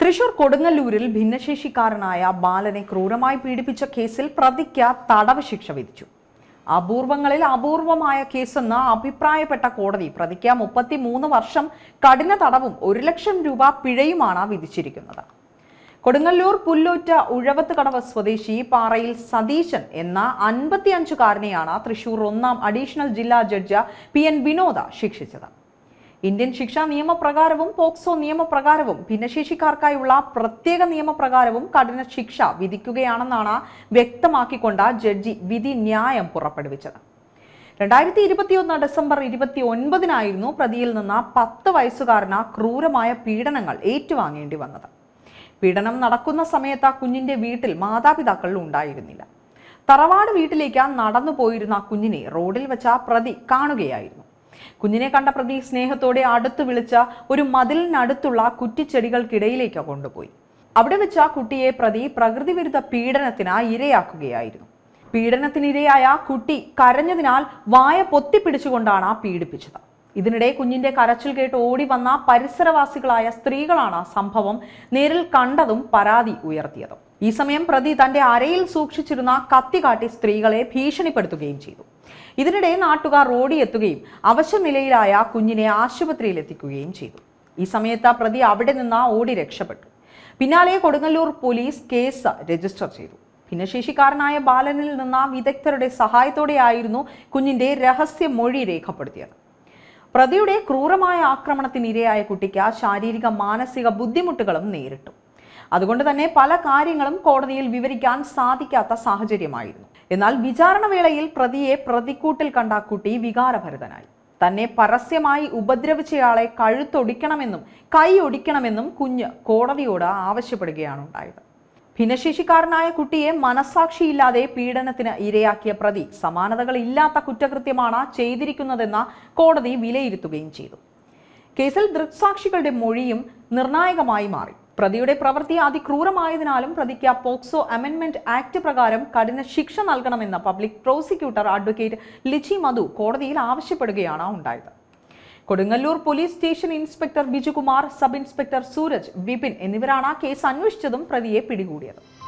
തൃശൂർ കൊടുങ്ങല്ലൂരിൽ ഭിന്നശേഷിക്കാരനായ ബാലനെ ക്രൂരമായി പീഡിപ്പിച്ച കേസിൽ പ്രതിക്ക് തടവ് ശിക്ഷ വിധിച്ചു അപൂർവങ്ങളിൽ അപൂർവമായ കേസെന്ന് അഭിപ്രായപ്പെട്ട കോടതി പ്രതിക്ക് മുപ്പത്തി മൂന്ന് വർഷം കഠിന തടവും ഒരു ലക്ഷം രൂപ പിഴയുമാണ് വിധിച്ചിരിക്കുന്നത് കൊടുങ്ങല്ലൂർ പുല്ലൂറ്റ കടവ് സ്വദേശി പാറയിൽ സതീശൻ എന്ന അൻപത്തിയഞ്ചുകാരനെയാണ് തൃശൂർ ഒന്നാം അഡീഷണൽ ജില്ലാ ജഡ്ജ് പി എൻ വിനോദ ശിക്ഷിച്ചത് ഇന്ത്യൻ ശിക്ഷാ നിയമപ്രകാരവും പോക്സോ നിയമപ്രകാരവും ഭിന്നശേഷിക്കാർക്കായുള്ള പ്രത്യേക നിയമപ്രകാരവും കഠിന ശിക്ഷ വിധിക്കുകയാണെന്നാണ് വ്യക്തമാക്കിക്കൊണ്ട് ജഡ്ജി വിധി ന്യായം പുറപ്പെടുവിച്ചത് രണ്ടായിരത്തി ഇരുപത്തിയൊന്ന് ഡിസംബർ ഇരുപത്തി ഒൻപതിനായിരുന്നു പ്രതിയിൽ നിന്ന് പത്ത് വയസ്സുകാരന ക്രൂരമായ പീഡനങ്ങൾ ഏറ്റുവാങ്ങേണ്ടി വന്നത് പീഡനം നടക്കുന്ന സമയത്ത് കുഞ്ഞിന്റെ വീട്ടിൽ മാതാപിതാക്കൾ ഉണ്ടായിരുന്നില്ല തറവാട് വീട്ടിലേക്ക് നടന്നു പോയിരുന്ന കുഞ്ഞിനെ റോഡിൽ വെച്ച പ്രതി കാണുകയായിരുന്നു കുഞ്ഞിനെ കണ്ട പ്രതി സ്നേഹത്തോടെ അടുത്ത് വിളിച്ച ഒരു മതിലിനടുത്തുള്ള കുറ്റിച്ചെടികൾക്കിടയിലേക്ക് കൊണ്ടുപോയി അവിടെ വെച്ച് ആ കുട്ടിയെ പ്രതി പ്രകൃതി വിരുദ്ധ പീഡനത്തിന് ഇരയാക്കുകയായിരുന്നു പീഡനത്തിനിരയായ കുട്ടി കരഞ്ഞതിനാൽ വായ പൊത്തിപ്പിടിച്ചുകൊണ്ടാണ് പീഡിപ്പിച്ചത് ഇതിനിടെ കുഞ്ഞിന്റെ കരച്ചിൽ കേട്ട് ഓടി വന്ന പരിസരവാസികളായ സ്ത്രീകളാണ് സംഭവം നേരിൽ കണ്ടതും പരാതി ഉയർത്തിയതും ഈ സമയം പ്രതി തന്റെ അരയിൽ സൂക്ഷിച്ചിരുന്ന കത്തി കാട്ടി സ്ത്രീകളെ ഭീഷണിപ്പെടുത്തുകയും ചെയ്തു ഇതിനിടെ നാട്ടുകാർ ഓടിയെത്തുകയും അവശനിലയിലായ കുഞ്ഞിനെ ആശുപത്രിയിൽ എത്തിക്കുകയും ചെയ്തു ഈ സമയത്ത് പ്രതി അവിടെ നിന്ന് ഓടി രക്ഷപ്പെട്ടു പിന്നാലെ കൊടുങ്ങല്ലൂർ പോലീസ് കേസ് രജിസ്റ്റർ ചെയ്തു ഭിന്നശേഷിക്കാരനായ ബാലനിൽ നിന്ന വിദഗ്ധരുടെ സഹായത്തോടെയായിരുന്നു കുഞ്ഞിന്റെ രഹസ്യ മൊഴി രേഖപ്പെടുത്തിയത് പ്രതിയുടെ ക്രൂരമായ ആക്രമണത്തിനിരയായ കുട്ടിക്ക് ശാരീരിക മാനസിക ബുദ്ധിമുട്ടുകളും നേരിട്ടു അതുകൊണ്ട് തന്നെ പല കാര്യങ്ങളും കോടതിയിൽ വിവരിക്കാൻ സാധിക്കാത്ത സാഹചര്യമായിരുന്നു എന്നാൽ വേളയിൽ പ്രതിയെ പ്രതിക്കൂട്ടിൽ കണ്ട കുട്ടി വികാരഭരിതനായി തന്നെ പരസ്യമായി ഉപദ്രവിച്ചയാളെ കഴുത്തൊടിക്കണമെന്നും കൈ ഒടിക്കണമെന്നും കുഞ്ഞ് കോടതിയോട് ആവശ്യപ്പെടുകയാണ് ഉണ്ടായത് ഭിന്നശേഷിക്കാരനായ കുട്ടിയെ മനസാക്ഷിയില്ലാതെ പീഡനത്തിന് ഇരയാക്കിയ പ്രതി സമാനതകളില്ലാത്ത കുറ്റകൃത്യമാണ് ചെയ്തിരിക്കുന്നതെന്ന കോടതി വിലയിരുത്തുകയും ചെയ്തു കേസിൽ ദൃക്സാക്ഷികളുടെ മൊഴിയും നിർണായകമായി മാറി പ്രതിയുടെ പ്രവൃത്തി അതിക്രൂരമായതിനാലും പ്രതിക്ക് പോക്സോ അമെന്റ്മെന്റ് ആക്ട് പ്രകാരം കഠിന ശിക്ഷ നൽകണമെന്ന് public prosecutor advocate Lichi Madhu കോടതിയിൽ ആവശ്യപ്പെടുകയാണ് ഉണ്ടായത് Kodungallur police station inspector Bijukumar sub inspector Sooraj Vipin എന്നിവരാണ് കേസ് അന്വേഷിച്ചതും പ്രതിയെ പിടികൂടിയതും